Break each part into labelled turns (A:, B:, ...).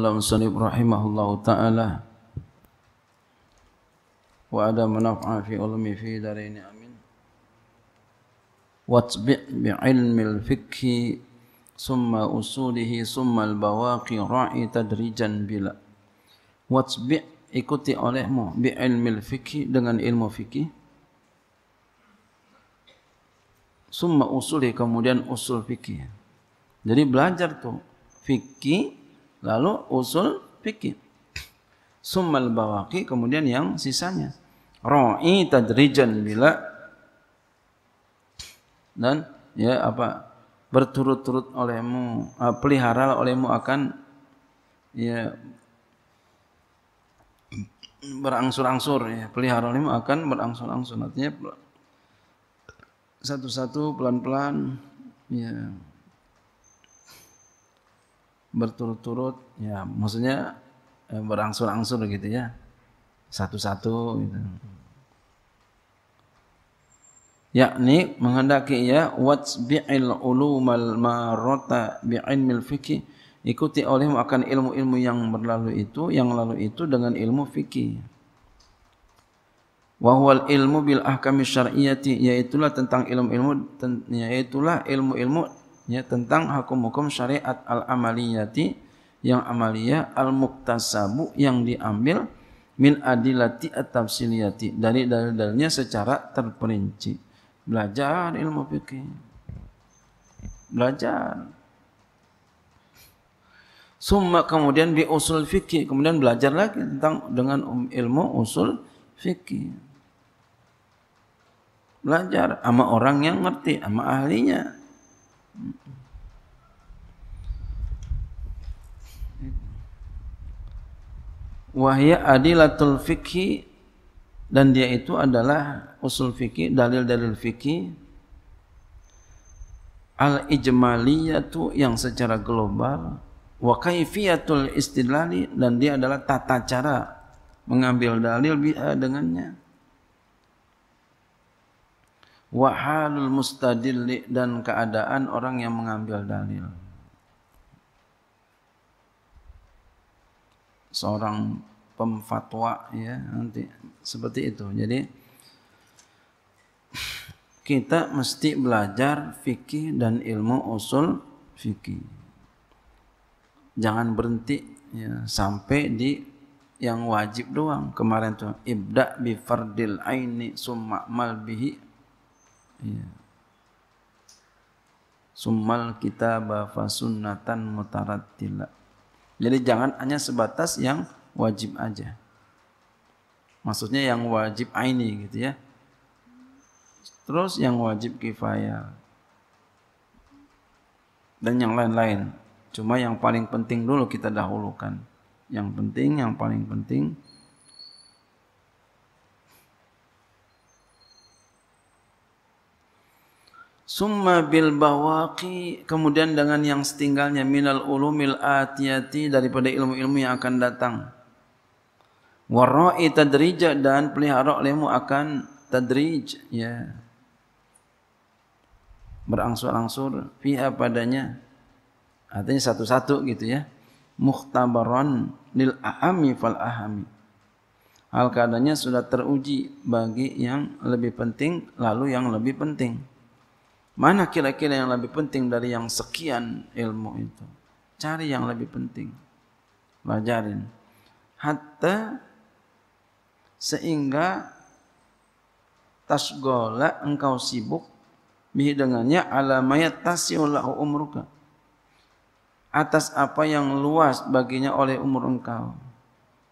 A: Allahu salib rahimahullahu taala wa ada manafa'a fi ulumi fi darain amin watbi' bi ilmi al fikhi summa usulihi summa al bawaqi ra'i tadrijan bila watbi' ikuti olehmu bi ilmi al fikhi dengan ilmu fikih summa usuli kemudian usul fikih jadi belajar tuh fikih lalu usul fikih summal bawaki kemudian yang sisanya ra'i tadrijan bila dan ya apa berturut-turut olehmu uh, pelihara olehmu akan ya berangsur-angsur ya pelihara olehmu akan berangsur-angsur artinya satu-satu pelan-pelan ya yeah berturut-turut ya maksudnya eh, berangsur-angsur gitu ya satu-satu gitu. yakni menghendaki ya what's bi'il ulumal marota bi'in mil fikih ikuti olehmu akan ilmu-ilmu yang berlalu itu yang lalu itu dengan ilmu fikih wa huwal ilmu bil ahkami syar'iyyati yaitulah tentang ilmu-ilmu yaitulah ilmu-ilmu ya tentang hukum-hukum syariat al-amaliyati yang amalia al-muktasabu yang diambil min adilati at-tafsiliyati dari dalil-dalilnya secara terperinci belajar ilmu fikih belajar summa kemudian bi usul fikih kemudian belajar lagi tentang dengan um, ilmu usul fikih belajar sama orang yang ngerti sama ahlinya Wahya adilatul fikhi dan dia itu adalah usul fikih, dalil-dalil fikih al ijmaliyatu yang secara global wa kaifiyatul istidlali dan dia adalah tata cara mengambil dalil eh, dengannya wa halul mustadilli dan keadaan orang yang mengambil dalil seorang pemfatwa ya nanti seperti itu jadi kita mesti belajar fikih dan ilmu usul fikih jangan berhenti ya, sampai di yang wajib doang kemarin tuh ibda bi fardil aini summa mal bihi Ya. Summal kita bafa sunnatan mutaratila. Jadi jangan hanya sebatas yang wajib aja. Maksudnya yang wajib aini gitu ya. Terus yang wajib kifayah. Dan yang lain-lain. Cuma yang paling penting dulu kita dahulukan. Yang penting, yang paling penting, summa bil bawaqi kemudian dengan yang setinggalnya minal ulumil atiyati daripada ilmu-ilmu yang akan datang warai tadrija dan pelihara ilmu akan tadrij ya berangsur-angsur fiha padanya artinya satu-satu gitu ya mukhtabaran lil ahami fal ahami hal keadaannya sudah teruji bagi yang lebih penting lalu yang lebih penting mana kira-kira yang lebih penting dari yang sekian ilmu itu? Cari yang lebih penting. Belajarin. Hatta sehingga tasgola engkau sibuk bihi dengannya alamayat tasiulahu umruka. Atas apa yang luas baginya oleh umur engkau.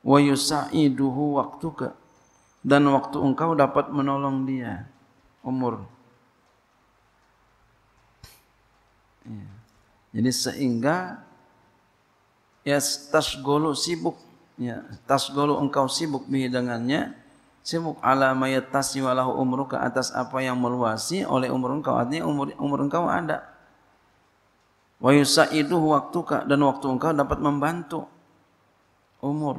A: Wa yusa'iduhu waktuka. Dan waktu engkau dapat menolong dia. Umur. Ya. Jadi sehingga ya tasgolu sibuk, ya tasgolu engkau sibuk bi dengannya, sibuk ala mayat tasi walahu umru ke atas apa yang meluasi oleh umur engkau. Artinya umur umur engkau ada. Wa yusaidu waktu dan waktu engkau dapat membantu umur.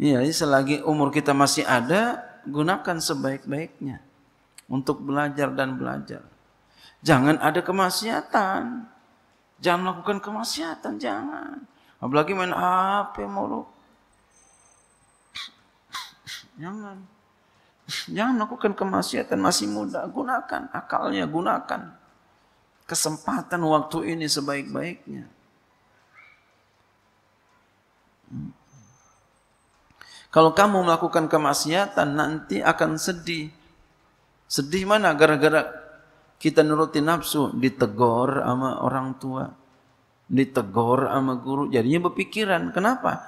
A: Ya, jadi selagi umur kita masih ada, gunakan sebaik-baiknya untuk belajar dan belajar. Jangan ada kemaksiatan. Jangan lakukan kemaksiatan, jangan. Apalagi main HP mulu. Jangan. Jangan lakukan kemaksiatan masih muda. Gunakan akalnya, gunakan kesempatan waktu ini sebaik-baiknya. Kalau kamu melakukan kemaksiatan nanti akan sedih. Sedih mana? Gara-gara kita nuruti nafsu, ditegor sama orang tua, ditegor sama guru, jadinya berpikiran. Kenapa?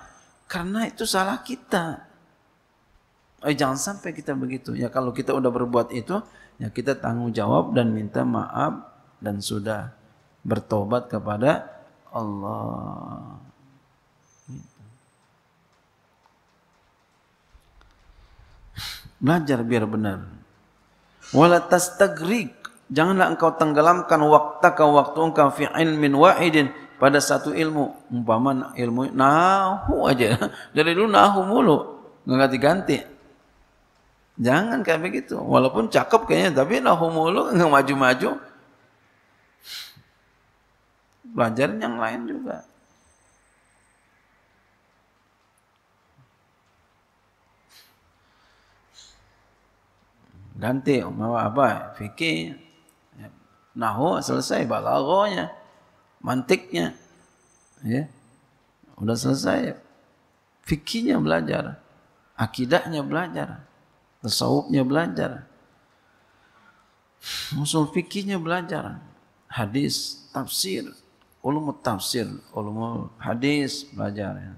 A: Karena itu salah kita. Eh, jangan sampai kita begitu. Ya kalau kita udah berbuat itu, ya kita tanggung jawab dan minta maaf dan sudah bertobat kepada Allah. Gitu. Belajar biar benar. Wala tastagrik Janganlah engkau tenggelamkan waktu ke waktu engkau fi ilmin wahidin pada satu ilmu. Umpama ilmu nahu aja. Dari dulu nahu mulu. Enggak ganti-ganti. Jangan kayak begitu. Walaupun cakep kayaknya tapi nahu mulu enggak maju-maju. belajar yang lain juga. Ganti, mau apa? fikir. Nahu selesai balaghahnya, mantiknya. Ya. Udah selesai. Fikihnya belajar, akidahnya belajar, tasawufnya belajar. Usul fikihnya belajar, hadis, tafsir, ulumut tafsir, ulumul hadis belajar. Ya.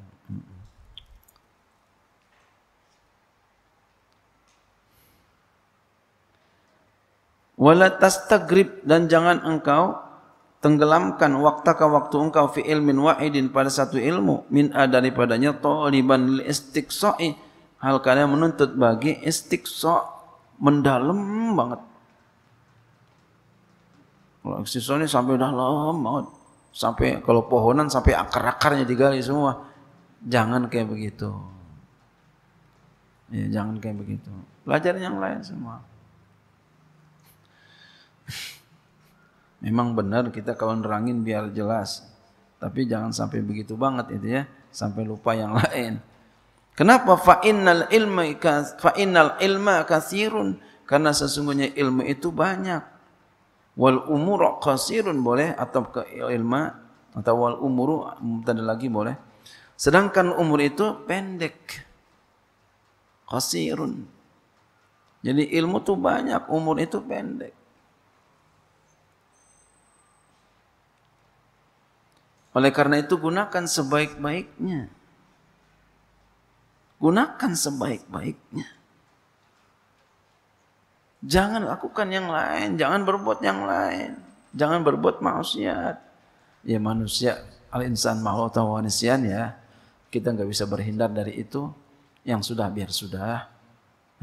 A: wala tastagrib dan jangan engkau tenggelamkan waktaka waktu engkau fi ilmin wahidin pada satu ilmu min daripadanya taliban lil istiqsa'i hal kalian menuntut bagi istiqsa mendalam banget kalau istiqsa ini sampai dalam banget sampai kalau pohonan sampai akar-akarnya digali semua jangan kayak begitu ya, jangan kayak begitu
B: pelajaran yang lain
A: semua Memang benar kita kalau nerangin biar jelas. Tapi jangan sampai begitu banget itu ya, sampai lupa yang lain. Kenapa fa innal ilma fa innal ilma kasirun? Karena sesungguhnya ilmu itu banyak. Wal umuru kasirun boleh atau ke ilma atau wal umuru tanda lagi boleh. Sedangkan umur itu pendek. Kasirun. Jadi ilmu itu banyak, umur itu pendek. Oleh karena itu gunakan sebaik-baiknya. Gunakan sebaik-baiknya. Jangan lakukan yang lain, jangan berbuat yang lain. Jangan berbuat maksiat. Ya manusia, al-insan mahluta tawanisian ya. Kita nggak bisa berhindar dari itu. Yang sudah biar sudah.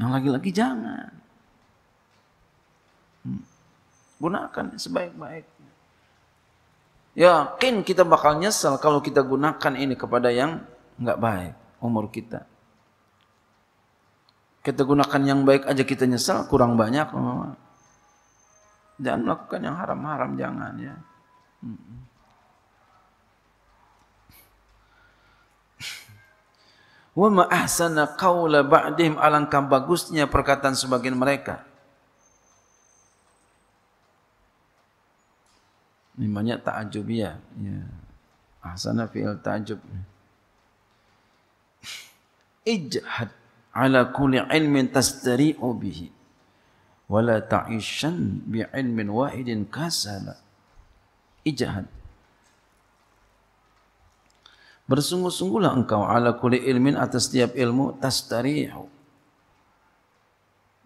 A: Yang lagi-lagi jangan. Hmm. Gunakan sebaik-baiknya. Yakin kita bakal nyesal kalau kita gunakan ini kepada yang enggak baik umur kita. Kita gunakan yang baik aja kita nyesal kurang banyak. Oh. Jangan melakukan yang haram-haram jangan ya. Wa ma ahsana qawla ba'dihim alangkah bagusnya perkataan sebagian mereka. Ini banyak ta'ajub ya. ya. Ahsana fi'il ta'ajub. Ijhad ala kuli ilmin tastari'u bihi. Wala ta'ishan bi'ilmin wahidin kasala. Ijhad. Bersungguh-sungguhlah engkau ala kuli ilmin atas setiap ilmu tastari'u.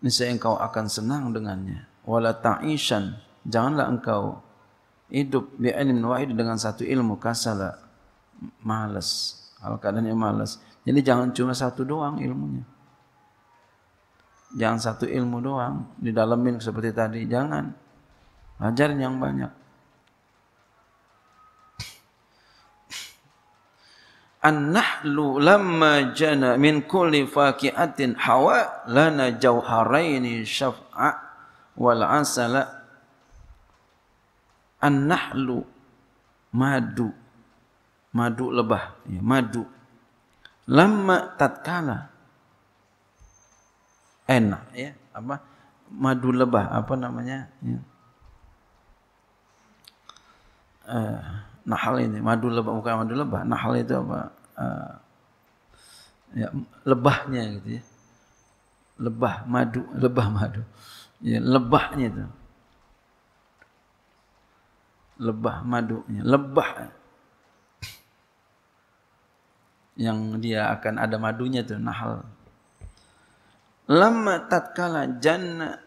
A: Nisa engkau akan senang dengannya. Wala ta'ishan. Janganlah engkau hidup bi ilmin wahid dengan satu ilmu kasala malas hal keadaannya malas jadi jangan cuma satu doang ilmunya jangan satu ilmu doang di dalamin seperti tadi jangan belajar yang banyak An nahlu lamma jana min kulli faqiatin hawa lana jawharaini syaf'a wal asala an-nahlu madu madu lebah ya, madu lama tatkala enak ya apa madu lebah apa namanya ya. Uh, nahal ini madu lebah bukan madu lebah nahal itu apa uh, ya lebahnya gitu ya lebah madu lebah madu ya lebahnya itu lebah madunya, lebah yang dia akan ada madunya tu nahl. Lama tatkala jannah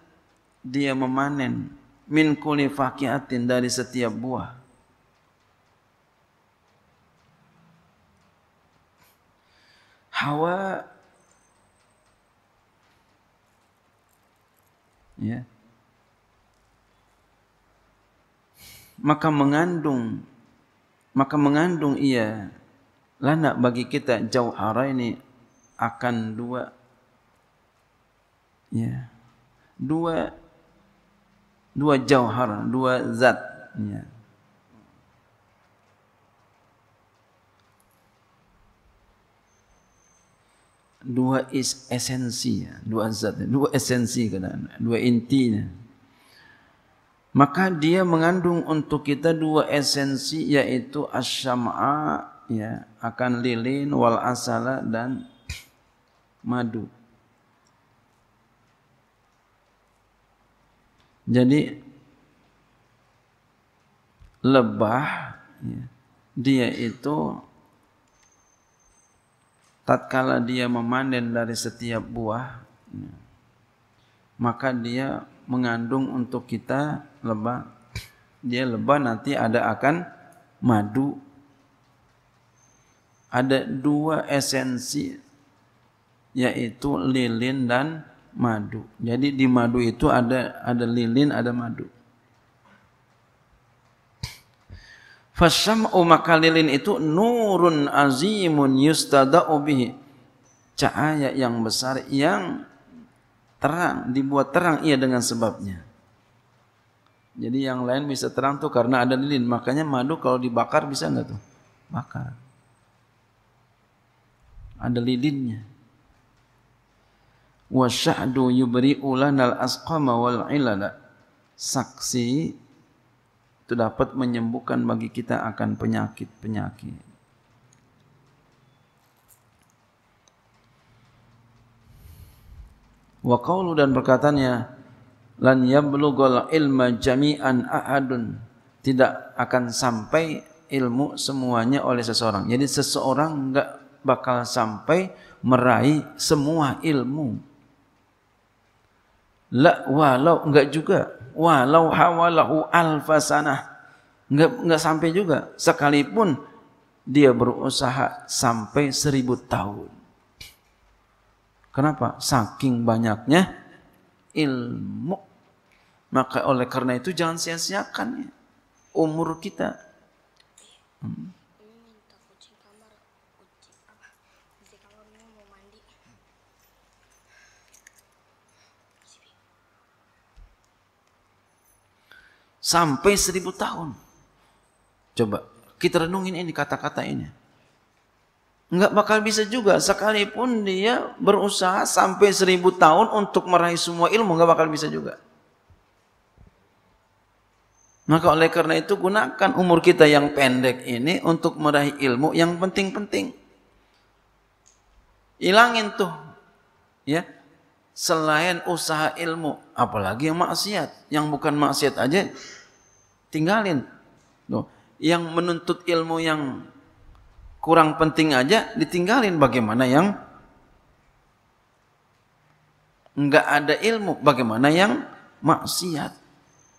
A: dia memanen min kulli faqiatin dari setiap buah. Hawa ya yeah. maka mengandung maka mengandung ia lana bagi kita jauhara ini akan dua ya dua dua jauhar dua zat ya dua is esensi ya, dua zat dua esensi kena dua intinya maka dia mengandung untuk kita dua esensi yaitu asyama ya akan lilin wal asala dan madu jadi lebah ya, dia itu tatkala dia memanen dari setiap buah ya, maka dia mengandung untuk kita lebah. Dia lebah nanti ada akan madu. Ada dua esensi yaitu lilin dan madu. Jadi di madu itu ada ada lilin, ada madu. Fasam'u maka lilin itu nurun azimun yustada'u bihi. Cahaya yang besar yang terang dibuat terang ia dengan sebabnya. Jadi yang lain bisa terang tuh karena ada lilin. Makanya madu kalau dibakar bisa nggak tuh? Bakar. Ada lilinnya. Wasyahdu yubri ulanal asqama wal ilana. Saksi itu dapat menyembuhkan bagi kita akan penyakit-penyakit. wa qawlu dan perkataannya lan yablughal ilma jami'an ahadun tidak akan sampai ilmu semuanya oleh seseorang. Jadi seseorang enggak bakal sampai meraih semua ilmu. La walau enggak juga. Walau hawalahu alfasanah Enggak enggak sampai juga sekalipun dia berusaha sampai seribu tahun. Kenapa? Saking banyaknya ilmu. Maka oleh karena itu jangan sia-siakan ya. umur kita. Hmm. Sampai seribu tahun. Coba kita renungin ini kata-kata ini. Enggak bakal bisa juga sekalipun dia berusaha sampai seribu tahun untuk meraih semua ilmu enggak bakal bisa juga maka oleh karena itu gunakan umur kita yang pendek ini untuk meraih ilmu yang penting-penting hilangin tuh ya selain usaha ilmu apalagi yang maksiat yang bukan maksiat aja tinggalin tuh yang menuntut ilmu yang kurang penting aja ditinggalin bagaimana yang enggak ada ilmu bagaimana yang maksiat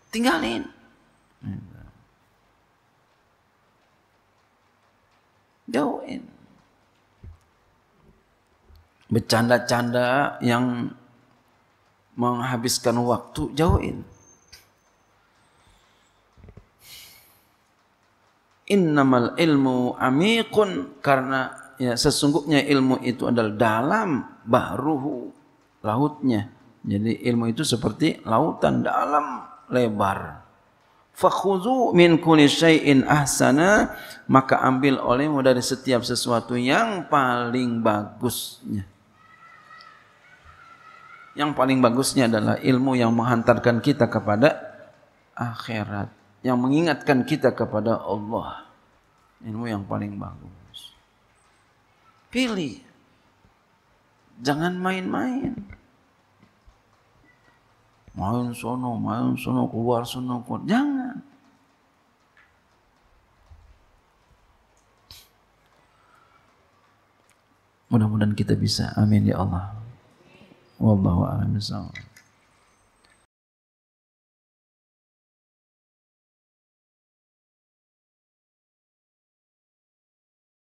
A: tinggalin jauhin bercanda-canda yang menghabiskan waktu jauhin innamal ilmu amikun karena ya sesungguhnya ilmu itu adalah dalam bahruhu lautnya jadi ilmu itu seperti lautan dalam lebar fakhuzu min kulli syai'in ahsana maka ambil olehmu dari setiap sesuatu yang paling bagusnya yang paling bagusnya adalah ilmu yang menghantarkan kita kepada akhirat yang mengingatkan kita kepada Allah. Ilmu yang paling bagus. Pilih. Jangan main-main. Main sono, main sono, keluar sono, keluar. Jangan. Mudah-mudahan kita bisa. Amin ya Allah. Wallahu a'lam bishawab.